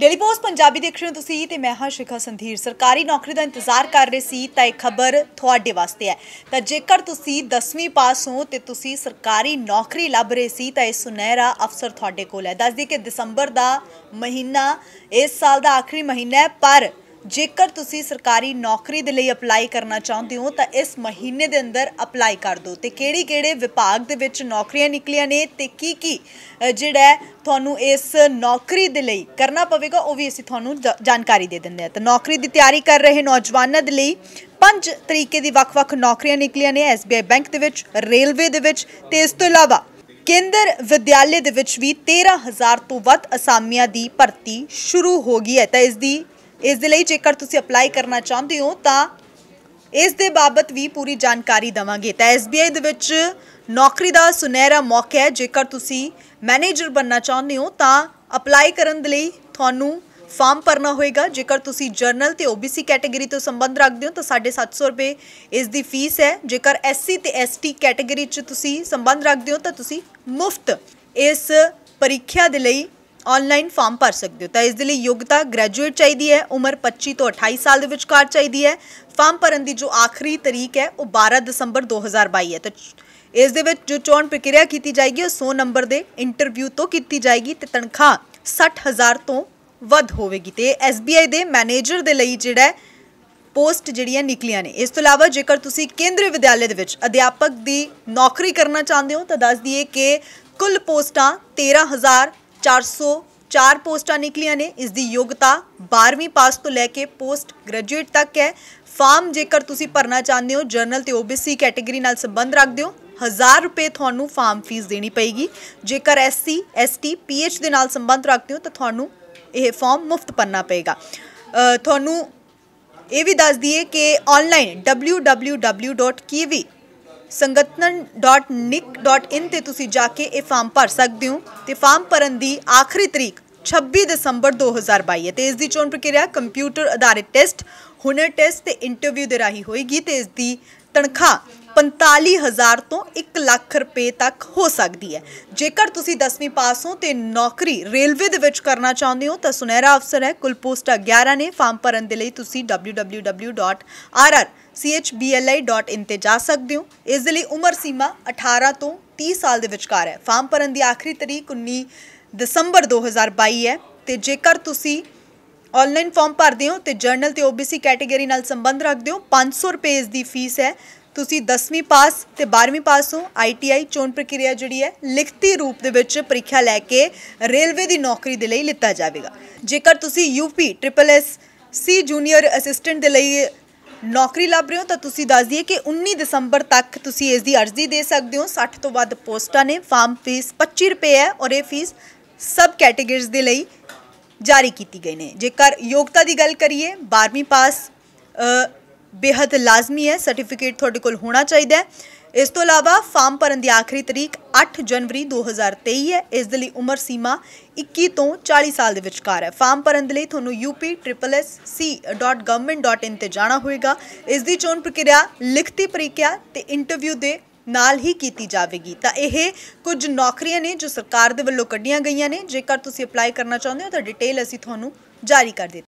daily post Punjabi ਦੇਖ ਰਹੇ ਹੋ ਤੁਸੀਂ ਤੇ ਮੈਂ ਹਾਂ ਸ਼ਿਖਾ ਸੰਧੀਰ ਸਰਕਾਰੀ ਨੌਕਰੀ ਦਾ ਇੰਤਜ਼ਾਰ ਕਰ ਰਹੇ ਸੀ ਤਾਂ ਇਹ ਖਬਰ ਤੁਹਾਡੇ ਵਾਸਤੇ ਹੈ ਤਾਂ ਜੇਕਰ ਤੁਸੀਂ 10ਵੀਂ ਪਾਸ ਹੋ ਤੇ ਤੁਸੀਂ ਸਰਕਾਰੀ ਨੌਕਰੀ ਲੱਭ ਰਹੇ ਸੀ ਤਾਂ ਇਹ ਸੁਨਹਿਰਾ ਅਫਸਰ ਤੁਹਾਡੇ ਕੋਲ ਹੈ ਦੱਸ ਦਈਏ ਕਿ ਦਸੰਬਰ ਦਾ ਮਹੀਨਾ ਇਸ ਸਾਲ ਦਾ ਆਖਰੀ ਮਹੀਨਾ ਹੈ ਪਰ ਜੇਕਰ ਤੁਸੀਂ ਸਰਕਾਰੀ ਨੌਕਰੀ ਦੇ ਲਈ ਅਪਲਾਈ ਕਰਨਾ ਚਾਹੁੰਦੇ ਹੋ ਤਾਂ ਇਸ ਮਹੀਨੇ ਦੇ ਅੰਦਰ ਅਪਲਾਈ ਕਰ ਦਿਓ ਤੇ ਕਿਹੜੀ-ਕਿਹੜੇ ਵਿਭਾਗ ਦੇ ਵਿੱਚ ਨੌਕਰੀਆਂ ਨਿਕਲੀਆਂ ਨੇ ਤੇ ਕੀ-ਕੀ ਜਿਹੜਾ ਤੁਹਾਨੂੰ ਇਸ ਨੌਕਰੀ ਦੇ ਲਈ ਕਰਨਾ ਪਵੇਗਾ ਉਹ ਵੀ ਅਸੀਂ ਤੁਹਾਨੂੰ ਜਾਣਕਾਰੀ ਦੇ ਦਿੰਦੇ ਹਾਂ ਤਾਂ ਨੌਕਰੀ ਦੀ ਤਿਆਰੀ ਕਰ ਰਹੇ ਨੌਜਵਾਨਾਂ ਦੇ ਲਈ ਪੰਜ ਤਰੀਕੇ ਦੀ ਵੱਖ-ਵੱਖ ਨੌਕਰੀਆਂ ਨਿਕਲੀਆਂ ਨੇ ਐਸਬੀਆਈ ਬੈਂਕ ਦੇ ਵਿੱਚ ਰੇਲਵੇ ਦੇ ਵਿੱਚ ਤੇ ਇਸ ਤੋਂ ਇਲਾਵਾ ਕੇਂਦਰ ਵਿਦਿਆਲੇ ਦੇ ਵਿੱਚ ਵੀ 13000 ਤੋਂ ਵੱਧ ਅਸਾਮੀਆਂ ਦੀ ਭਰਤੀ ਸ਼ੁਰੂ ਹੋ ਗਈ ਹੈ ਤਾਂ ਇਸ ਦੀ ਇਸ ਦੇ ਲਈ ਜੇਕਰ ਤੁਸੀਂ ਅਪਲਾਈ ਕਰਨਾ ਚਾਹੁੰਦੇ ਹੋ ਤਾਂ ਇਸ ਦੇ ਬਾਬਤ ਵੀ ਪੂਰੀ ਜਾਣਕਾਰੀ ਦਵਾਂਗੇ ਤਾਂ SBI ਦੇ ਵਿੱਚ ਨੌਕਰੀ ਦਾ ਸੁਨਹਿਰਾ ਮੌਕਾ ਹੈ ਜੇਕਰ ਤੁਸੀਂ ਮੈਨੇਜਰ ਬੰਨਣਾ ਚਾਹੁੰਦੇ ਹੋ ਤਾਂ ਅਪਲਾਈ ਕਰਨ ਦੇ ਲਈ ਤੁਹਾਨੂੰ ਫਾਰਮ ਭਰਨਾ ਹੋਏਗਾ ਜੇਕਰ ਤੁਸੀਂ ਜਰਨਲ ਤੇ OBC ਕੈਟਾਗਰੀ ਤੋਂ ਸੰਬੰਧ ਰੱਖਦੇ ਹੋ ਤਾਂ 750 ਰੁਪਏ ਇਸ ਦੀ ਫੀਸ ਹੈ ਜੇਕਰ SC ਤੇ ST ਕੈਟਾਗਰੀ 'ਚ ਤੁਸੀਂ ਸੰਬੰਧ ਰੱਖਦੇ ਹੋ ਤਾਂ ਤੁਸੀਂ ਮੁਫਤ ਇਸ ਪ੍ਰੀਖਿਆ ਦੇ ਲਈ ਆਨਲਾਈਨ ਫਾਰਮ ਭਰ ਸਕਦੇ ਹੋ ਤਾਂ ਇਸ ਦੇ ਲਈ ਯੋਗਤਾ ਗ੍ਰੈਜੂਏਟ ਚਾਹੀਦੀ ਹੈ ਉਮਰ 25 ਤੋਂ 28 ਸਾਲ ਦੇ ਵਿਚਕਾਰ ਚਾਹੀਦੀ ਹੈ ਫਾਰਮ ਭਰਨ ਦੀ ਜੋ ਆਖਰੀ ਤਰੀਕ ਹੈ ਉਹ 12 ਦਸੰਬਰ 2022 ਹੈ ਤਾਂ ਇਸ ਦੇ ਵਿੱਚ ਜੋ ਚੋਣ ਪ੍ਰਕਿਰਿਆ ਕੀਤੀ ਜਾਏਗੀ ਉਹ 100 ਨੰਬਰ ਦੇ ਇੰਟਰਵਿਊ ਤੋਂ ਕੀਤੀ ਜਾਏਗੀ ਤੇ ਤਨਖਾਹ 60000 ਤੋਂ ਵੱਧ ਹੋਵੇਗੀ ਤੇ ਐਸਬੀਆਈ ਦੇ ਮੈਨੇਜਰ ਦੇ ਲਈ ਜਿਹੜਾ ਪੋਸਟ ਜਿਹੜੀਆਂ ਨਿਕਲੀਆਂ ਨੇ ਇਸ ਤੋਂ ਇਲਾਵਾ ਜੇਕਰ ਤੁਸੀਂ ਕੇਂਦਰੀ ਵਿਦਿਆਲੇ ਦੇ ਵਿੱਚ ਅਧਿਆਪਕ ਦੀ ਨੌਕਰੀ ਕਰਨਾ ਚਾਹੁੰਦੇ ਹੋ ਤਾਂ ਦੱਸ ਦਈਏ ਕਿ ਕੁੱਲ ਪੋਸਟਾਂ 13000 404 ਪੋਸਟਾਂ ਨਿਕਲੀਆਂ ਨੇ ਇਸ ਦੀ ਯੋਗਤਾ 12ਵੀਂ ਪਾਸ ਤੋਂ ਲੈ ਕੇ ਪੋਸਟ ਗ੍ਰੈਜੂਏਟ ਤੱਕ ਹੈ ਫਾਰਮ ਜੇਕਰ ਤੁਸੀਂ ਭਰਨਾ ਚਾਹੁੰਦੇ ਹੋ ਜਰਨਲ ਤੇ ਓਬੀਸੀ ਕੈਟਾਗਰੀ ਨਾਲ ਸੰਬੰਧ ਰੱਖਦੇ ਹੋ 1000 ਰੁਪਏ ਤੁਹਾਨੂੰ ਫਾਰਮ ਫੀਸ ਦੇਣੀ ਪਏਗੀ ਜੇਕਰ ਐਸਸੀ ਐਸਟੀ ਪੀਐਚ ਦੇ ਨਾਲ ਸੰਬੰਧ ਰੱਖਦੇ ਹੋ ਤਾਂ ਤੁਹਾਨੂੰ ਇਹ ਫਾਰਮ ਮੁਫਤ ਭਰਨਾ ਪਏਗਾ ਤੁਹਾਨੂੰ ਇਹ ਵੀ ਦੱਸ ਦਈਏ ਕਿ ਆਨਲਾਈਨ www.kiwi sangatnan.nic.in ਤੇ ਤੁਸੀਂ ਜਾ ਕੇ ਇਹ ਫਾਰਮ ਭਰ ਸਕਦੇ ਹੋ ਤੇ ਫਾਰਮ ਭਰਨ ਦੀ ਆਖਰੀ ਤਰੀਕ 26 ਦਸੰਬਰ 2022 ਹੈ ਤੇ ਇਸ ਦੀ ਚੋਣ ਪ੍ਰਕਿਰਿਆ ਕੰਪਿਊਟਰ ਆਧਾਰਿਤ ਟੈਸਟ ਹੁਨਰ ਟੈਸਟ ਤੇ ਇੰਟਰਵਿਊ ਦੇ ਰਾਹੀਂ ਹੋਏਗੀ ਤੇ ਇਸ ਦੀ ਤਨਖਾਹ 45000 ਤੋਂ 1 ਲੱਖ ਰੁਪਏ ਤੱਕ ਹੋ ਸਕਦੀ ਹੈ ਜੇਕਰ ਤੁਸੀਂ 10ਵੀਂ ਪਾਸ ਹੋ ਤੇ ਨੌਕਰੀ ਰੇਲਵੇ ਦੇ ਵਿੱਚ ਕਰਨਾ ਚਾਹੁੰਦੇ ਹੋ ਤਾਂ ਸੁਨਹਿਰਾ ਅਫਸਰ ਹੈ ਕੁਲਪੋਸਟਾ 11 ਨੇ ਫਾਰਮ ਭਰਨ ਦੇ ਲਈ ਤੁਸੀਂ www.rr chbli.in ਤੇ ਜਾ ਸਕਦੇ ਹੋ ਇਸ ਦੇ ਲਈ ਉਮਰ ਸੀਮਾ 18 ਤੋਂ 30 ਸਾਲ ਦੇ ਵਿਚਕਾਰ ਹੈ ਫਾਰਮ ਭਰਨ ਦੀ ਆਖਰੀ ਤਰੀਕ 19 ਦਸੰਬਰ 2022 ਹੈ ਤੇ ਜੇਕਰ ਤੁਸੀਂ ਆਨਲਾਈਨ ਫਾਰਮ ਭਰਦੇ ਹੋ ਤੇ ਜਰਨਲ ਤੇ OBC ਕੈਟਾਗਰੀ ਨਾਲ ਸੰਬੰਧ ਰੱਖਦੇ ਹੋ 500 ਰੁਪਏ ਦੀ ਫੀਸ ਹੈ ਤੁਸੀਂ 10ਵੀਂ ਪਾਸ ਤੇ 12ਵੀਂ ਪਾਸ ਤੋਂ ਆਈਟੀਆਈ ਚੋਣ ਪ੍ਰਕਿਰਿਆ ਜਿਹੜੀ ਹੈ ਲਿਖਤੀ ਰੂਪ ਦੇ ਵਿੱਚ ਪ੍ਰੀਖਿਆ ਲੈ ਕੇ ਰੇਲਵੇ ਦੀ ਨੌਕਰੀ ਦੇ ਲਈ ਲਿੱਤਾ ਜਾਵੇਗਾ ਜੇਕਰ ਤੁਸੀਂ UP triple S C junior assistant ਦੇ ਲਈ ਨੌਕਰੀ ਲੱਭ ਰਹੇ ਹੋ ਤਾਂ ਤੁਸੀਂ ਦੱਸ ਦਈਏ ਕਿ 19 ਦਸੰਬਰ ਤੱਕ ਤੁਸੀਂ ਇਸ ਦੀ ਅਰਜ਼ੀ ਦੇ ਸਕਦੇ ਹੋ 60 ਤੋਂ ਵੱਧ ਪੋਸਟਾਂ ਨੇ ਫਾਰਮ ਫੀਸ 25 ਰੁਪਏ ਹੈ ਔਰ ਇਹ ਫੀਸ ਸਬ ਕੈਟੇਗਰੀਜ਼ ਦੇ ਲਈ ਜਾਰੀ ਕੀਤੀ ਗਈ ਨੇ ਜੇਕਰ ਯੋਗਤਾ ਦੀ ਗੱਲ ਕਰੀਏ 12ਵੀਂ ਪਾਸ ਬੇहद ਲਾਜ਼ਮੀ ਹੈ ਸਰਟੀਫਿਕੇਟ ਤੁਹਾਡੇ ਕੋਲ ਹੋਣਾ ਚਾਹੀਦਾ ਹੈ ਇਸ ਤੋਂ ਇਲਾਵਾ ਫਾਰਮ ਭਰਨ ਦੀ ਆਖਰੀ ਤਰੀਕ 8 ਜਨਵਰੀ 2023 ਹੈ ਇਸ ਦੇ ਲਈ ਉਮਰ ਸੀਮਾ 21 ਤੋਂ 40 ਸਾਲ ਦੇ ਵਿਚਕਾਰ ਹੈ ਫਾਰਮ ਭਰਨ ਦੇ ਲਈ ਤੁਹਾਨੂੰ up.sc.government.in ਤੇ ਜਾਣਾ ਹੋਵੇਗਾ ਇਸ ਦੀ ਚੋਣ ਪ੍ਰਕਿਰਿਆ ਲਿਖਤੀ ਪ੍ਰੀਖਿਆ ਤੇ ਇੰਟਰਵਿਊ ਦੇ ਨਾਲ ਹੀ ਕੀਤੀ ਜਾਵੇਗੀ ਤਾਂ ਇਹ ਕੁਝ ਨੌਕਰੀਆਂ ਨੇ ਜੋ ਸਰਕਾਰ ਦੇ ਵੱਲੋਂ ਕੱਢੀਆਂ ਗਈਆਂ ਨੇ ਜੇਕਰ ਤੁਸੀਂ ਅਪਲਾਈ ਕਰਨਾ ਚਾਹੁੰਦੇ ਹੋ ਤਾਂ ਡਿਟੇਲ ਅਸੀਂ ਤੁਹਾਨੂੰ ਜਾਰੀ ਕਰ ਦਿੱਤੀ